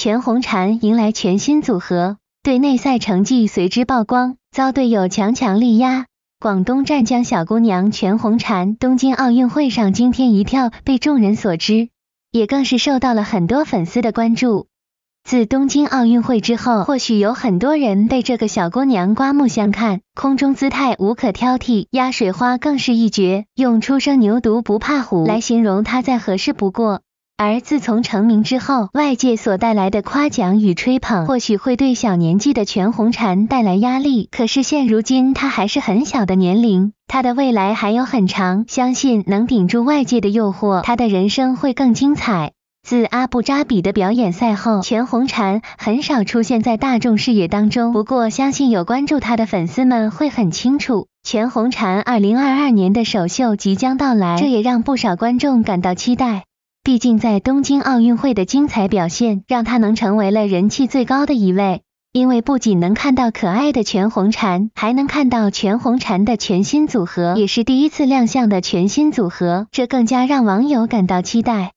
全红婵迎来全新组合，对内赛成绩随之曝光，遭队友强强力压。广东湛江小姑娘全红婵，东京奥运会上惊天一跳被众人所知，也更是受到了很多粉丝的关注。自东京奥运会之后，或许有很多人被这个小姑娘刮目相看，空中姿态无可挑剔，压水花更是一绝，用初生牛犊不怕虎来形容她再合适不过。而自从成名之后，外界所带来的夸奖与吹捧，或许会对小年纪的全红婵带来压力。可是现如今她还是很小的年龄，她的未来还有很长，相信能顶住外界的诱惑，她的人生会更精彩。自阿布扎比的表演赛后，全红婵很少出现在大众视野当中。不过相信有关注她的粉丝们会很清楚，全红婵二零二二年的首秀即将到来，这也让不少观众感到期待。毕竟在东京奥运会的精彩表现，让他能成为了人气最高的一位。因为不仅能看到可爱的全红婵，还能看到全红婵的全新组合，也是第一次亮相的全新组合，这更加让网友感到期待。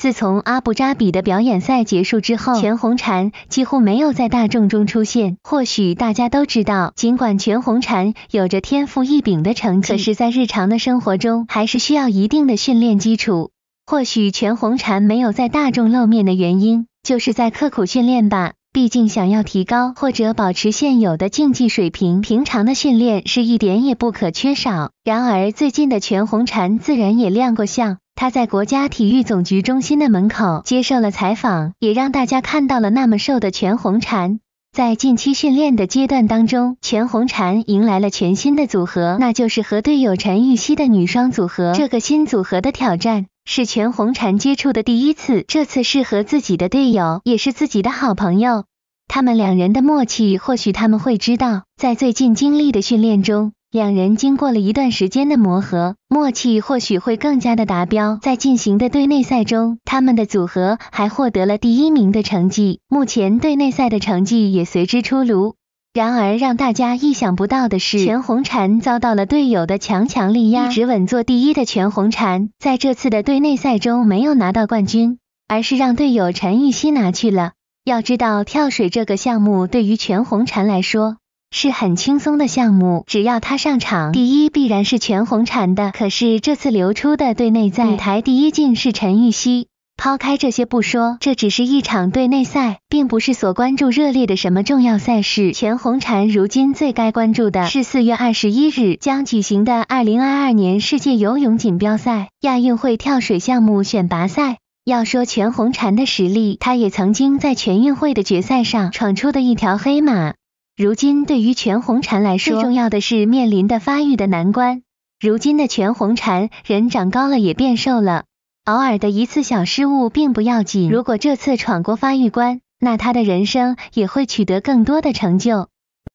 自从阿布扎比的表演赛结束之后，全红婵几乎没有在大众中出现。或许大家都知道，尽管全红婵有着天赋异禀的成绩，可是，在日常的生活中，还是需要一定的训练基础。或许全红婵没有在大众露面的原因，就是在刻苦训练吧。毕竟想要提高或者保持现有的竞技水平，平常的训练是一点也不可缺少。然而最近的全红婵自然也亮过相，她在国家体育总局中心的门口接受了采访，也让大家看到了那么瘦的全红婵。在近期训练的阶段当中，全红婵迎来了全新的组合，那就是和队友陈芋汐的女双组合。这个新组合的挑战。是全红婵接触的第一次，这次是和自己的队友，也是自己的好朋友。他们两人的默契，或许他们会知道，在最近经历的训练中，两人经过了一段时间的磨合，默契或许会更加的达标。在进行的队内赛中，他们的组合还获得了第一名的成绩。目前队内赛的成绩也随之出炉。然而让大家意想不到的是，全红婵遭到了队友的强强力压，一直稳坐第一的全红婵，在这次的队内赛中没有拿到冠军，而是让队友陈芋汐拿去了。要知道，跳水这个项目对于全红婵来说是很轻松的项目，只要她上场，第一必然是全红婵的。可是这次流出的队内赛，女台第一竟是陈芋汐。抛开这些不说，这只是一场对内赛，并不是所关注热烈的什么重要赛事。全红婵如今最该关注的是四月二十一日将举行的二零二二年世界游泳锦标赛、亚运会跳水项目选拔赛。要说全红婵的实力，他也曾经在全运会的决赛上闯出的一条黑马。如今对于全红婵来说，最重要的是面临的发育的难关。如今的全红婵，人长高了也变瘦了。偶尔的一次小失误并不要紧，如果这次闯过发育关，那他的人生也会取得更多的成就。